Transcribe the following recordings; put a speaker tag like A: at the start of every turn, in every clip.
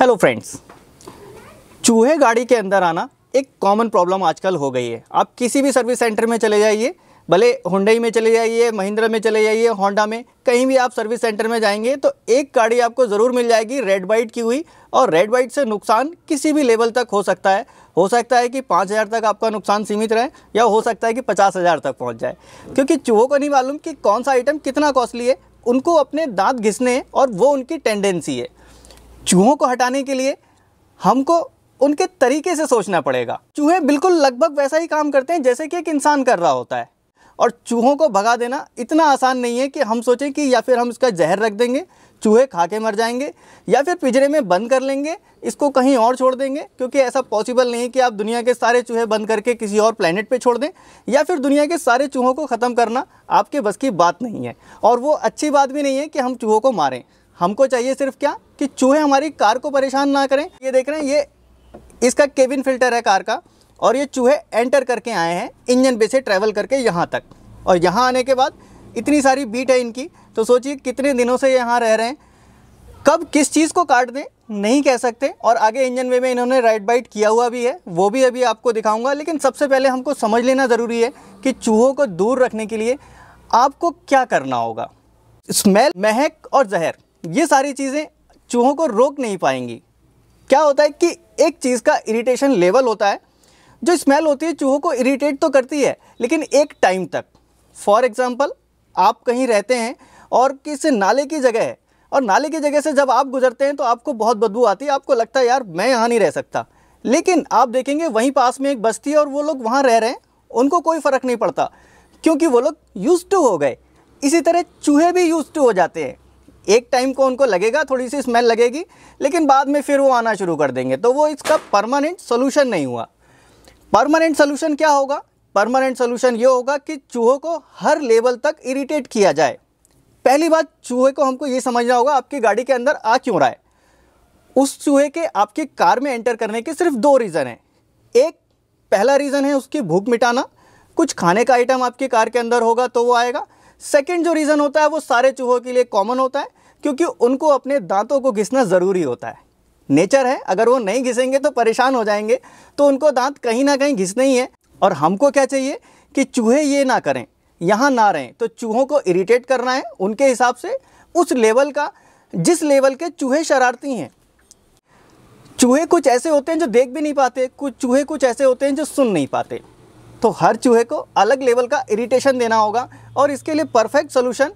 A: hello friends चूहे गाड़ी के अंदर आना एक कॉमन प्रॉब्लम आजकल हो गई है आप किसी भी सर्विस सेंटर में चले जाइए भले हुंडई में चले जाइए महिंद्रा में चले जाइए होंडा में कहीं भी आप सर्विस सेंटर में जाएंगे तो एक गाड़ी आपको ज़रूर मिल जाएगी रेड बाइट की हुई और रेड बाइट से नुकसान किसी भी लेवल तक हो सकता है हो सकता है कि पाँच हज़ार तक आपका नुकसान सीमित रहे या हो सकता है कि पचास हज़ार तक पहुंच जाए क्योंकि चूहों को नहीं मालूम कि कौन सा आइटम कितना कॉस्टली है उनको अपने दांत घिसने और वो उनकी टेंडेंसी है चूहों को हटाने के लिए हमको उनके तरीके से सोचना पड़ेगा चूहे बिल्कुल लगभग वैसा ही काम करते हैं जैसे कि एक इंसान कर रहा होता है और चूहों को भगा देना इतना आसान नहीं है कि हम सोचें कि या फिर हम इसका जहर रख देंगे चूहे खा के मर जाएंगे या फिर पिंजरे में बंद कर लेंगे इसको कहीं और छोड़ देंगे क्योंकि ऐसा पॉसिबल नहीं कि आप दुनिया के सारे चूहे बंद करके किसी और प्लानट पे छोड़ दें या फिर दुनिया के सारे चूहों को ख़त्म करना आपके बस की बात नहीं है और वो अच्छी बात भी नहीं है कि हम चूहों को मारें हमको चाहिए सिर्फ क्या कि चूहे हमारी कार को परेशान ना करें ये देख रहे हैं ये इसका केबिन फिल्टर है कार का और ये चूहे एंटर करके आए हैं इंजन पे से ट्रैवल करके यहाँ तक और यहाँ आने के बाद इतनी सारी बीट है इनकी तो सोचिए कितने दिनों से यहाँ रह रहे हैं कब किस चीज़ को काट दें नहीं कह सकते और आगे इंजन वे में इन्होंने राइट बाइट किया हुआ भी है वो भी अभी आपको दिखाऊंगा लेकिन सबसे पहले हमको समझ लेना ज़रूरी है कि चूहों को दूर रखने के लिए आपको क्या करना होगा स्मेल महक और जहर ये सारी चीज़ें चूहों को रोक नहीं पाएंगी क्या होता है कि एक चीज़ का इरिटेशन लेवल होता है जो स्मेल होती है चूहों को इरिटेट तो करती है लेकिन एक टाइम तक फॉर एग्ज़ाम्पल आप कहीं रहते हैं और किसी नाले की जगह है और नाले की जगह से जब आप गुजरते हैं तो आपको बहुत बदबू आती है आपको लगता है यार मैं यहाँ नहीं रह सकता लेकिन आप देखेंगे वहीं पास में एक बस्ती है और वो लोग वहाँ रह रहे हैं उनको कोई फ़र्क नहीं पड़ता क्योंकि वो लोग यूज़ टू हो गए इसी तरह चूहे भी यूज़ टू हो जाते हैं एक टाइम को उनको लगेगा थोड़ी सी स्मेल लगेगी लेकिन बाद में फिर वो आना शुरू कर देंगे तो वो इसका परमानेंट सोल्यूशन नहीं हुआ परमानेंट सोल्यूशन क्या होगा परमानेंट सोल्यूशन ये होगा कि चूहों को हर लेवल तक इरीटेट किया जाए पहली बात चूहे को हमको ये समझना होगा आपकी गाड़ी के अंदर आ क्यों रहा है उस चूहे के आपकी कार में एंटर करने के सिर्फ दो रीज़न हैं एक पहला रीज़न है उसकी भूख मिटाना कुछ खाने का आइटम आपकी कार के अंदर होगा तो वो आएगा सेकेंड जो रीज़न होता है वो सारे चूहों के लिए कॉमन होता है क्योंकि उनको अपने दांतों को घिसना ज़रूरी होता है नेचर है अगर वो नहीं घिसेंगे तो परेशान हो जाएंगे तो उनको दांत कहीं ना कहीं घिसने ही है और हमको क्या चाहिए कि चूहे ये ना करें यहाँ ना रहें तो चूहों को इरीटेट करना है उनके हिसाब से उस लेवल का जिस लेवल के चूहे शरारती हैं चूहे कुछ ऐसे होते हैं जो देख भी नहीं पाते कुछ चूहे कुछ ऐसे होते हैं जो सुन नहीं पाते तो हर चूहे को अलग लेवल का इरिटेशन देना होगा और इसके लिए परफेक्ट सोल्यूशन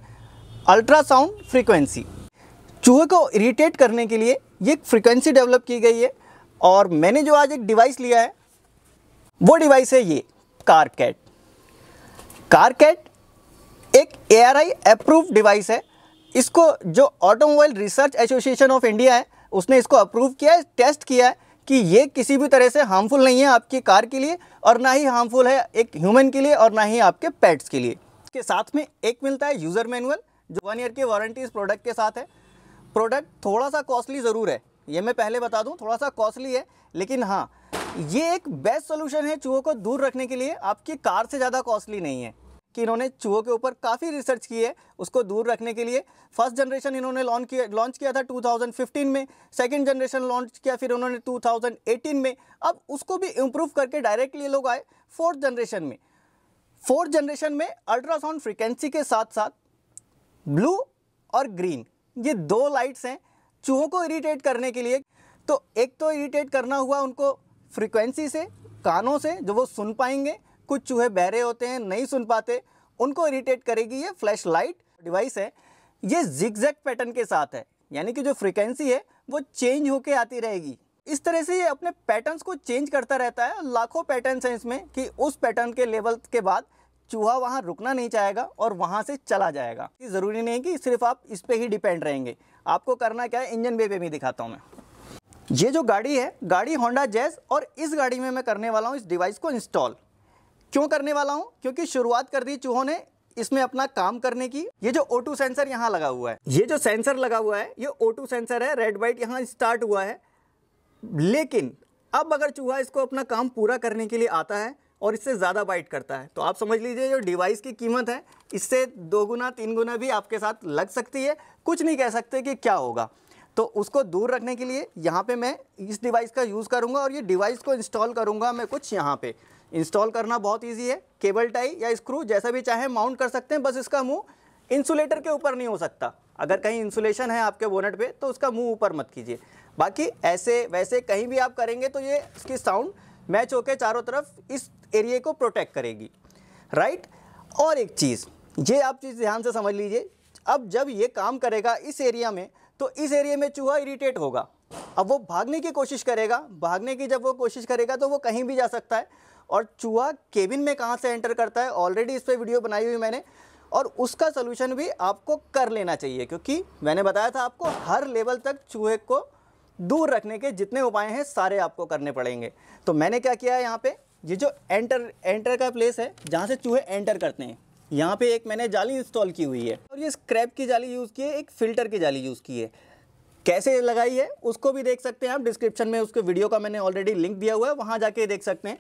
A: अल्ट्रासाउंड फ्रीक्वेंसी चूहे को इरीटेट करने के लिए ये एक फ्रिक्वेंसी डेवलप की गई है और मैंने जो आज एक डिवाइस लिया है वो डिवाइस है ये कार कैट कार कैट एक A R I approve device है इसको जो automobile research association of India है उसने इसको अप्रूव किया है टेस्ट किया है कि ये किसी भी तरह से हार्मफुल नहीं है आपकी कार के लिए और ना ही हार्मफुल है एक ह्यूमन के लिए और ना ही आपके पेट्स के लिए इसके साथ में एक मिलता है यूज़र मैनुअल जो वन ईयर की वारंटी इस प्रोडक्ट के साथ है प्रोडक्ट थोड़ा सा कॉस्टली ज़रूर है ये मैं पहले बता दूँ थोड़ा सा कॉस्टली है लेकिन हाँ ये एक बेस्ट सोल्यूशन है चूहों को दूर रखने के लिए आपकी कार से ज़्यादा कॉस्टली नहीं है कि इन्होंने चूहों के ऊपर काफ़ी रिसर्च की है उसको दूर रखने के लिए फर्स्ट जनरेशन इन्होंने लॉन्च किया लॉन्च किया था 2015 में सेकंड जनरेशन लॉन्च किया फिर उन्होंने 2018 में अब उसको भी इम्प्रूव करके डायरेक्टली लोग आए फोर्थ जनरेशन में फोर्थ जनरेशन में अल्ट्रासाउंड फ्रिक्वेंसी के साथ साथ ब्लू और ग्रीन ये दो लाइट्स हैं चूहों को इरीटेट करने के लिए तो एक तो इरीटेट करना हुआ उनको फ्रिक्वेंसी से कानों से जो वो सुन पाएंगे कुछ चूहे बहरे होते हैं नहीं सुन पाते उनको इरीटेट करेगी ये फ्लैश लाइट डिवाइस है ये जिगजैग पैटर्न के साथ है यानी कि जो फ्रिक्वेंसी है वो चेंज होके आती रहेगी इस तरह से ये अपने पैटर्न्स को चेंज करता रहता है लाखों पैटर्न्स हैं इसमें कि उस पैटर्न के लेवल के बाद चूहा वहाँ रुकना नहीं चाहेगा और वहाँ से चला जाएगा ज़रूरी नहीं कि सिर्फ आप इस पर ही डिपेंड रहेंगे आपको करना क्या है इंजन बे पे भी दिखाता हूँ मैं ये जो गाड़ी है गाड़ी होंडा जैज और इस गाड़ी में मैं करने वाला हूँ इस डिवाइस को इंस्टॉल क्यों करने वाला हूँ क्योंकि शुरुआत कर दी चूहों ने इसमें अपना काम करने की ये जो O2 सेंसर यहाँ लगा हुआ है ये जो सेंसर लगा हुआ है ये O2 सेंसर है रेड वाइट यहाँ स्टार्ट हुआ है लेकिन अब अगर चूहा इसको अपना काम पूरा करने के लिए आता है और इससे ज़्यादा बाइट करता है तो आप समझ लीजिए जो डिवाइस की कीमत है इससे दो गुना तीन गुना भी आपके साथ लग सकती है कुछ नहीं कह सकते कि क्या होगा तो उसको दूर रखने के लिए यहाँ पे मैं इस डिवाइस का यूज़ करूँगा और ये डिवाइस को इंस्टॉल करूँगा मैं कुछ यहाँ पे इंस्टॉल करना बहुत ईजी है केबल टाई या स्क्रू जैसा भी चाहे माउंट कर सकते हैं बस इसका मुँह इंसुलेटर के ऊपर नहीं हो सकता अगर कहीं इंसुलेशन है आपके बोनट पर तो उसका मुँह ऊपर मत कीजिए बाकी ऐसे वैसे कहीं भी आप करेंगे तो ये इसकी साउंड मैच होकर चारों तरफ इस एरिया को प्रोटेक्ट करेगी राइट और एक चीज़ ये आप चीज़ ध्यान से समझ लीजिए अब जब ये काम करेगा इस एरिया में तो इस एरिया में चूहा इरीटेट होगा अब वो भागने की कोशिश करेगा भागने की जब वो कोशिश करेगा तो वो कहीं भी जा सकता है और चूहा केबिन में कहाँ से एंटर करता है ऑलरेडी इस पर वीडियो बनाई हुई मैंने और उसका सोल्यूशन भी आपको कर लेना चाहिए क्योंकि मैंने बताया था आपको हर लेवल तक चूहे को दूर रखने के जितने उपाय हैं सारे आपको करने पड़ेंगे तो मैंने क्या किया है यहाँ पे ये जो एंटर एंटर का प्लेस है जहाँ से चूहे एंटर करते हैं यहाँ पे एक मैंने जाली इंस्टॉल की हुई है और ये स्क्रैप की जाली यूज़ की है एक फ़िल्टर की जाली यूज़ की है कैसे लगाई है उसको भी देख सकते हैं आप डिस्क्रिप्शन में उसके वीडियो का मैंने ऑलरेडी लिंक दिया हुआ है वहाँ जाके देख सकते हैं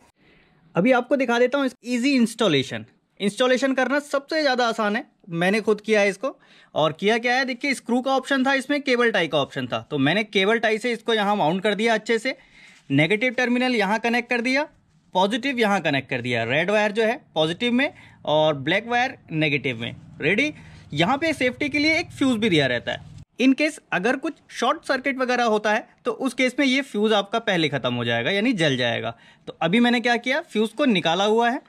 A: अभी आपको दिखा देता हूँ ईजी इंस्टॉलेशन इंस्टॉलेशन करना सबसे ज़्यादा आसान है मैंने खुद किया है इसको और किया क्या है देखिए स्क्रू का ऑप्शन था इसमें केबल टाई का ऑप्शन था तो मैंने केबल टाई से इसको यहाँ माउंट कर दिया अच्छे से नेगेटिव टर्मिनल यहाँ कनेक्ट कर दिया पॉजिटिव यहाँ कनेक्ट कर दिया रेड वायर जो है पॉजिटिव में और ब्लैक वायर नेगेटिव में रेडी यहाँ पे सेफ्टी के लिए एक फ्यूज़ भी दिया रहता है इन केस अगर कुछ शॉर्ट सर्किट वगैरह होता है तो उस केस में ये फ्यूज़ आपका पहले ख़त्म हो जाएगा यानी जल जाएगा तो अभी मैंने क्या किया फ्यूज़ को निकाला हुआ है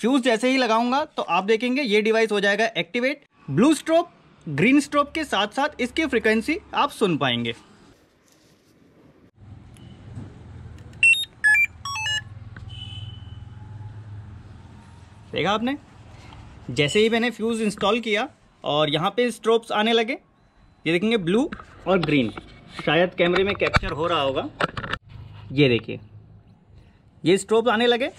A: फ्यूज़ जैसे ही लगाऊंगा तो आप देखेंगे ये डिवाइस हो जाएगा activate blue stroke green stroke के साथ साथ इसकी फ्रिक्वेंसी आप सुन पाएंगे देखा आपने जैसे ही मैंने फ्यूज़ इंस्टॉल किया और यहाँ पे स्ट्रोप्स आने लगे ये देखेंगे ब्लू और ग्रीन शायद कैमरे में कैप्चर हो रहा होगा ये देखिए ये स्ट्रोप आने लगे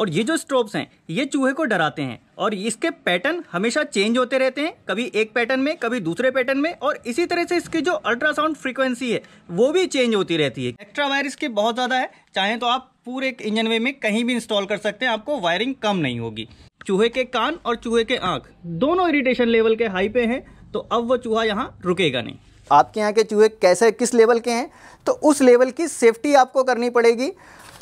A: और ये जो स्ट्रोप्स हैं ये चूहे को डराते हैं और इसके पैटर्न हमेशा चेंज होते रहते हैं कभी एक पैटर्न में कभी दूसरे पैटर्न में और इसी तरह से इसकी जो अल्ट्रासाउंड फ्रीक्वेंसी है वो भी चेंज होती रहती है एक्स्ट्रा वायर इसके बहुत ज़्यादा है चाहे तो आप पूरे एक इंजन वे में कहीं भी इंस्टॉल कर सकते हैं आपको वायरिंग कम नहीं होगी चूहे के कान और चूहे के आँख दोनों इरीटेशन लेवल के हाई पे हैं तो अब वो चूहा यहाँ रुकेगा नहीं आपके यहाँ के चूहे कैसे किस लेवल के हैं तो उस लेवल की सेफ्टी आपको करनी पड़ेगी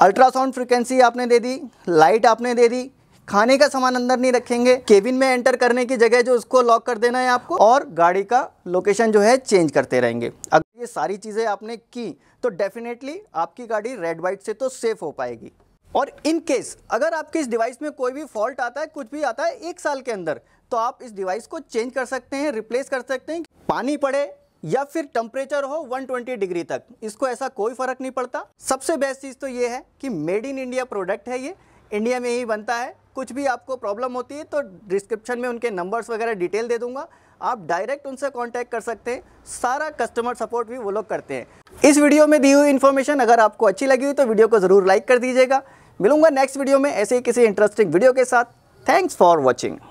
A: अल्ट्रासाउंड फ्रिक्वेंसी आपने दे दी लाइट आपने दे दी खाने का सामान अंदर नहीं रखेंगे केबिन में एंटर करने की जगह जो उसको लॉक कर देना है आपको और गाड़ी का लोकेशन जो है चेंज करते रहेंगे अगर ये सारी चीज़ें आपने की तो डेफिनेटली आपकी गाड़ी रेड वाइट से तो सेफ हो पाएगी और इन केस अगर आपके इस डिवाइस में कोई भी फॉल्ट आता है कुछ भी आता है एक साल के अंदर तो आप इस डिवाइस को चेंज कर सकते हैं रिप्लेस कर सकते हैं पानी पड़े या फिर टेम्परेचर हो 120 डिग्री तक इसको ऐसा कोई फ़र्क नहीं पड़ता सबसे बेस्ट चीज़ तो ये है कि मेड इन इंडिया प्रोडक्ट है ये इंडिया में ही बनता है कुछ भी आपको प्रॉब्लम होती है तो डिस्क्रिप्शन में उनके नंबर्स वगैरह डिटेल दे दूंगा आप डायरेक्ट उनसे कांटेक्ट कर सकते हैं सारा कस्टमर सपोर्ट भी वो लोग करते हैं इस वीडियो में दी हुई इन्फॉर्मेशन अगर आपको अच्छी लगी हुई तो वीडियो को ज़रूर लाइक कर दीजिएगा मिलूंगा नेक्स्ट वीडियो में ऐसे ही किसी इंटरेस्टिंग वीडियो के साथ थैंक्स फॉर वॉचिंग